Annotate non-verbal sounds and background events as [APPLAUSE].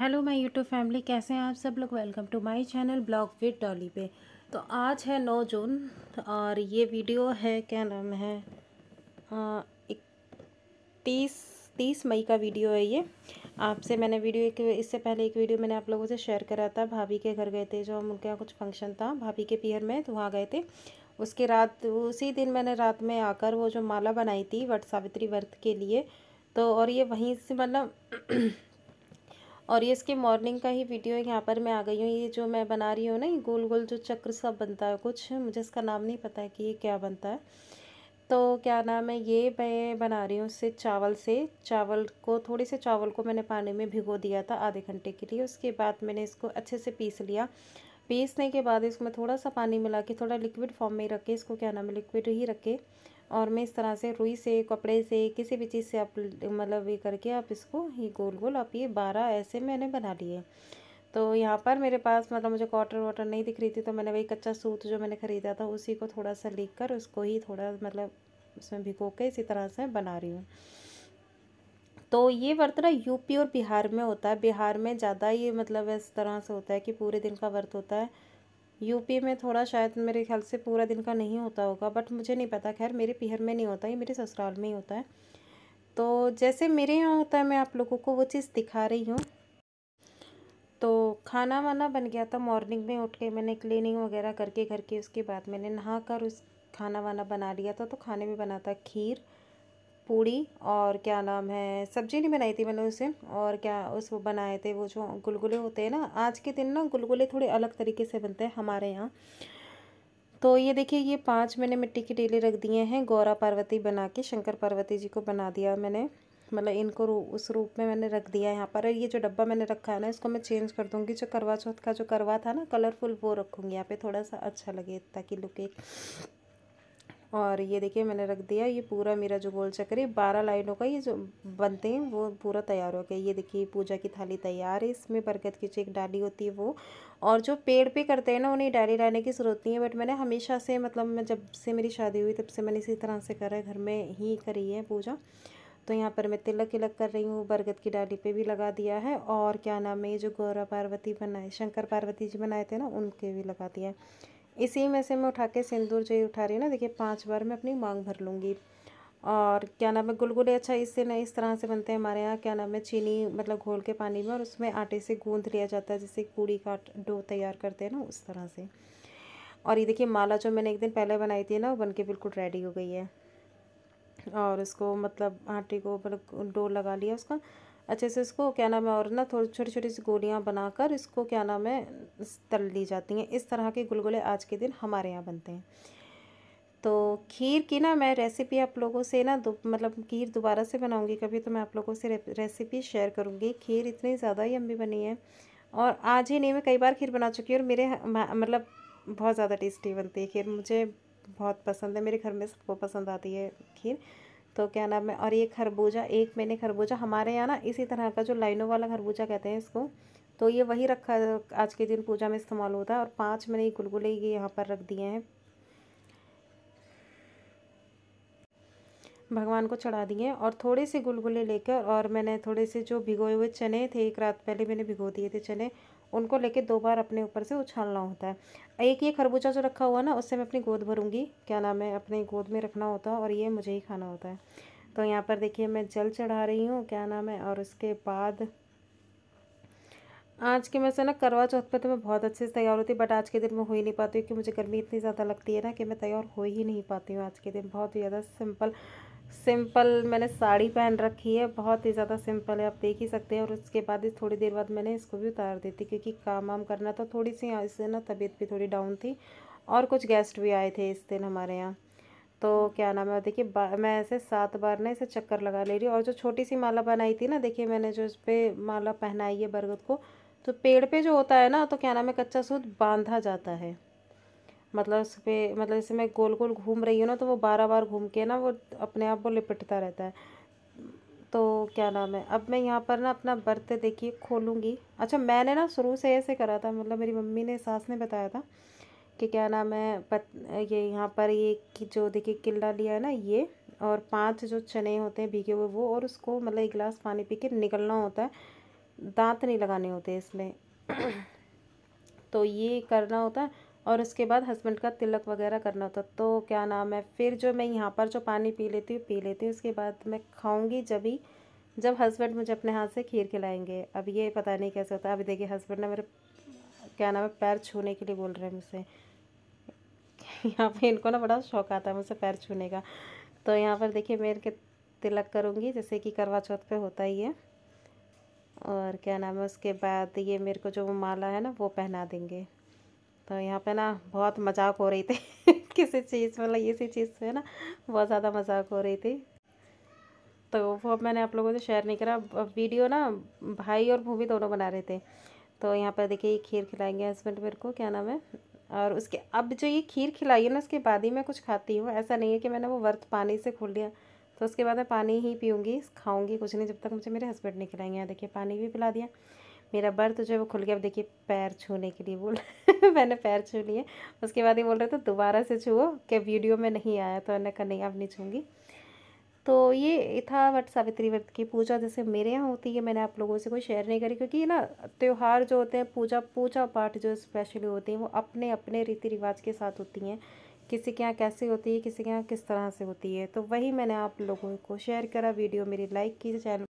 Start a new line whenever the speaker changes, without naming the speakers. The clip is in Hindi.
हेलो माय यूट्यूब फैमिली कैसे हैं आप सब लोग welcome to my channel blog with Dolly पे तो आज है नौ जून और ये वीडियो है क्या नाम है तीस तीस मई का वीडियो है ये आपसे मैंने वीडियो एक इससे पहले एक वीडियो मैंने आप लोगों से शेयर करा था भाभी के घर गए थे जो हम उनके यहाँ कुछ फंक्शन था भाभी के पियर में तो वहाँ गए थे उसके रात उसी दिन मैंने रात में आकर वो जो माला बनाई थी वट सावित्री व्रत के लिए तो और ये वहीं से मतलब [CLEARS THROAT] और ये इसके मॉर्निंग का ही वीडियो है यहाँ पर मैं आ गई हूँ ये जो मैं बना रही हूँ ना ये गोल गोल जो चक्र सब बनता है कुछ मुझे इसका नाम नहीं पता है कि ये क्या बनता है तो क्या नाम है ये मैं बना रही हूँ इससे चावल से चावल को थोड़े से चावल को मैंने पानी में भिगो दिया था आधे घंटे के लिए उसके बाद मैंने इसको अच्छे से पीस लिया पीसने के बाद इसमें थोड़ा सा पानी मिला के थोड़ा लिक्विड फॉर्म में ही के इसको क्या नाम है लिक्विड ही रखे और मैं इस तरह से रुई से कपड़े से किसी भी चीज़ से आप मतलब ये करके आप इसको ये गोल गोल आप ये बारह ऐसे मैंने बना लिए तो यहाँ पर मेरे पास मतलब मुझे कॉटन वाटर नहीं दिख रही थी तो मैंने वही कच्चा सूत जो मैंने ख़रीदा था उसी को थोड़ा सा लिख कर उसको ही थोड़ा मतलब उसमें भिगो के इसी तरह से बना रही हूँ तो ये व्रत ना यूपी और बिहार में होता है बिहार में ज़्यादा ये मतलब इस तरह से होता है कि पूरे दिन का व्रत होता है यूपी में थोड़ा शायद मेरे ख्याल से पूरा दिन का नहीं होता होगा बट मुझे नहीं पता खैर मेरे पिहर में नहीं होता ये मेरे ससुराल में ही होता है तो जैसे मेरे यहाँ होता है मैं आप लोगों को वो चीज़ दिखा रही हूँ तो खाना वाना बन गया था मॉर्निंग में उठ के मैंने क्लीनिंग वगैरह करके घर के उसके बाद मैंने नहा कर उस खाना वाना बना लिया था तो खाने में बना था खीर पूड़ी और क्या नाम है सब्जी नहीं बनाई थी मैंने उसे और क्या उस वो बनाए थे वो जो गुलगुले होते हैं ना आज के दिन ना गुलगुले थोड़े अलग तरीके से बनते हैं हमारे यहाँ तो ये देखिए ये पांच मैंने मिट्टी के टीले रख दिए हैं गौरा पार्वती बना के शंकर पार्वती जी को बना दिया मैंने मतलब इनको रू, उस रूप में मैंने रख दिया यहाँ पर ये जो डब्बा मैंने रखा है ना इसको मैं चेंज कर दूँगी जो करवा चौथ का जो करवा था ना कलरफुल वो रखूँगी यहाँ पे थोड़ा सा अच्छा लगे ताकि लुक एक और ये देखिए मैंने रख दिया ये पूरा मेरा जो गोल चक्कर है बारह लाइनों का ये जो बनते हैं वो पूरा तैयार हो गया ये देखिए पूजा की थाली तैयार है इसमें बरगद की जो एक डाली होती है वो और जो पेड़ पे करते हैं ना उन्हें डाली डालने की ज़रूरत नहीं है बट मैंने हमेशा से मतलब मैं जब से मेरी शादी हुई तब से मैंने इसी तरह से करा है घर में ही करी है पूजा तो यहाँ पर मैं तिलक तिलक कर रही हूँ बरगद की डाली पे भी लगा दिया है और क्या नाम है ये जो गौरा पार्वती बनाए शंकर पार्वती जी बनाए थे ना उनके भी लगा दिया है इसी में से मैं उठा के सिंदूर जो उठा रही हूँ ना देखिए पाँच बार मैं अपनी मांग भर लूँगी और क्या नाम है गुलगुले अच्छा इससे ना इस तरह से बनते हैं हमारे यहाँ क्या नाम है चीनी मतलब घोल के पानी में और उसमें आटे से गूंध लिया जाता है जैसे पूड़ी का डो तैयार करते हैं ना उस तरह से और ये देखिए माला जो मैंने एक दिन पहले बनाई थी ना वो बन के बिल्कुल रेडी हो गई है और उसको मतलब आटे को मतलब डो लगा लिया उसका अच्छे से इसको क्या नाम है और ना थोड़ी छोटी छोटी सी गोलियाँ बनाकर इसको क्या नाम है तल ली जाती हैं इस तरह के गुलगुले आज के दिन हमारे यहाँ बनते हैं तो खीर की ना मैं रेसिपी आप लोगों से ना दो मतलब खीर दोबारा से बनाऊंगी कभी तो मैं आप लोगों से रेसिपी शेयर करूंगी खीर इतनी ज़्यादा ही अम्बी बनी है और आज ही नहीं मैं कई बार खीर बना चुकी हूँ और मेरे मतलब बहुत ज़्यादा टेस्टी बनती है खीर मुझे बहुत पसंद है मेरे घर में सबको पसंद आती है खीर तो क्या नाम है और ये खरबूजा एक मैंने खरबूजा हमारे यहाँ ना इसी तरह का जो लाइनों वाला खरबूजा कहते हैं इसको तो ये वही रखा आज के दिन पूजा में इस्तेमाल होता है और पाँच मैंने ये गुलगुले ये यहाँ पर रख दिए हैं भगवान को चढ़ा दिए और थोड़े से गुलगुले लेकर और मैंने थोड़े से जो भिगोए हुए चने थे एक रात पहले मैंने भिगो दिए थे चने उनको लेके दो बार अपने ऊपर से उछालना होता है एक ये खरबूजा जो रखा हुआ ना उससे मैं अपनी गोद भरूंगी क्या नाम है अपनी गोद में रखना होता है और ये मुझे ही खाना होता है तो यहाँ पर देखिए मैं जल चढ़ा रही हूँ क्या नाम है और उसके बाद आज के मैं से ना करवा चौथ पर तो मैं बहुत अच्छे से तैयार होती बट आज के दिन मैं हो ही नहीं पाती क्योंकि मुझे गर्मी इतनी ज़्यादा लगती है ना कि मैं तैयार हो ही नहीं पाती हूँ आज के दिन बहुत ही ज़्यादा सिंपल सिंपल मैंने साड़ी पहन रखी है बहुत ही ज़्यादा सिंपल है आप देख ही सकते हैं और उसके बाद इस थोड़ी देर बाद मैंने इसको भी उतार दी थी क्योंकि काम वाम करना था थोड़ी सी इससे ना तबीयत भी थोड़ी डाउन थी और कुछ गेस्ट भी आए थे इस दिन हमारे यहाँ तो क्या नाम है देखिए मैं ऐसे सात बार ना इसे चक्कर लगा ले रही और जो छोटी सी माला बनाई थी ना देखिए मैंने जो इस पर माला पहनाई है बरगद को तो पेड़ पे जो होता है ना तो क्या नाम है कच्चा सूत बांधा जाता है मतलब उस पर मतलब जैसे मैं गोल गोल घूम रही हूँ ना तो वो बारह बार घूम के ना वो अपने आप वो लिपटता रहता है तो क्या नाम है अब मैं यहाँ पर ना अपना बर्थ देखिए खोलूँगी अच्छा मैंने ना शुरू से ऐसे करा था मतलब मेरी मम्मी ने सास ने बताया था कि क्या नाम है पत ये यहाँ पर ये कि जो देखिए किला लिया है ना ये और पांच जो चने होते हैं भीगे हुए वो और उसको मतलब एक गिलास पानी पी के निकलना होता है दांत नहीं लगाने होते इसमें [CLEARS THROAT] तो ये करना होता है और उसके बाद हस्बैंड का तिलक वगैरह करना होता तो क्या नाम है फिर जो मैं यहाँ पर जो पानी पी लेती हूँ पी लेती हूँ उसके बाद मैं खाऊँगी जब ही जब हस्बैंड मुझे अपने हाथ से खीर खिलाएंगे अब ये पता नहीं कैसे होता अभी देखिए हस्बैंड ने मेरे क्या नाम है पैर छूने के लिए बोल रहे हैं मुझसे [LAUGHS] यहाँ पर इनको ना बड़ा शौक आता है मुझसे पैर छूने का तो यहाँ पर देखिए मेरे के तिलक करूँगी जैसे कि करवा चौथ पर होता ही है और क्या नाम है उसके बाद ये मेरे को जो माला है ना वो पहना देंगे तो यहाँ पे ना बहुत मजाक हो रही थी [LAUGHS] किसी चीज़ मतलब इसी चीज़ से ना बहुत ज़्यादा मजाक हो रही थी तो वो मैंने आप लोगों से शेयर नहीं करा वीडियो ना भाई और भूमि दोनों बना रहे थे तो यहाँ पर देखिए खीर खिलाएंगे हस्बैंड मेरे को क्या नाम है और उसके अब जो ये खीर खिलाई है ना उसके बाद ही मैं कुछ खाती हूँ ऐसा नहीं है कि मैंने वो वर्त पानी से खोल लिया तो उसके बाद मैं पानी ही पीऊँगी खाऊँगी कुछ नहीं जब तक मुझे मेरे हस्बैंड नहीं खिलाएंगे यहाँ देखिए पानी भी पिला दिया मेरा बर्थ तो जो है वो खुल गया अब देखिए पैर छूने के लिए बोल [LAUGHS] मैंने पैर छू लिए उसके बाद ये बोल रहे थे दोबारा से छूओ कि वीडियो में नहीं आया तो मैंने कहा नहीं अब नहीं छूँगी तो ये था वट सावित्री व्रत की पूजा जैसे मेरे यहाँ होती है मैंने आप लोगों से कोई शेयर नहीं करी क्योंकि ना त्यौहार जो होते हैं पूजा पूजा पाठ जो स्पेशली होती हैं वो अपने अपने रीति रिवाज के साथ होती हैं किसी के यहाँ कैसे होती है किसी के यहाँ किस तरह से होती है तो वही मैंने आप लोगों को शेयर करा वीडियो मेरी लाइक की चैनल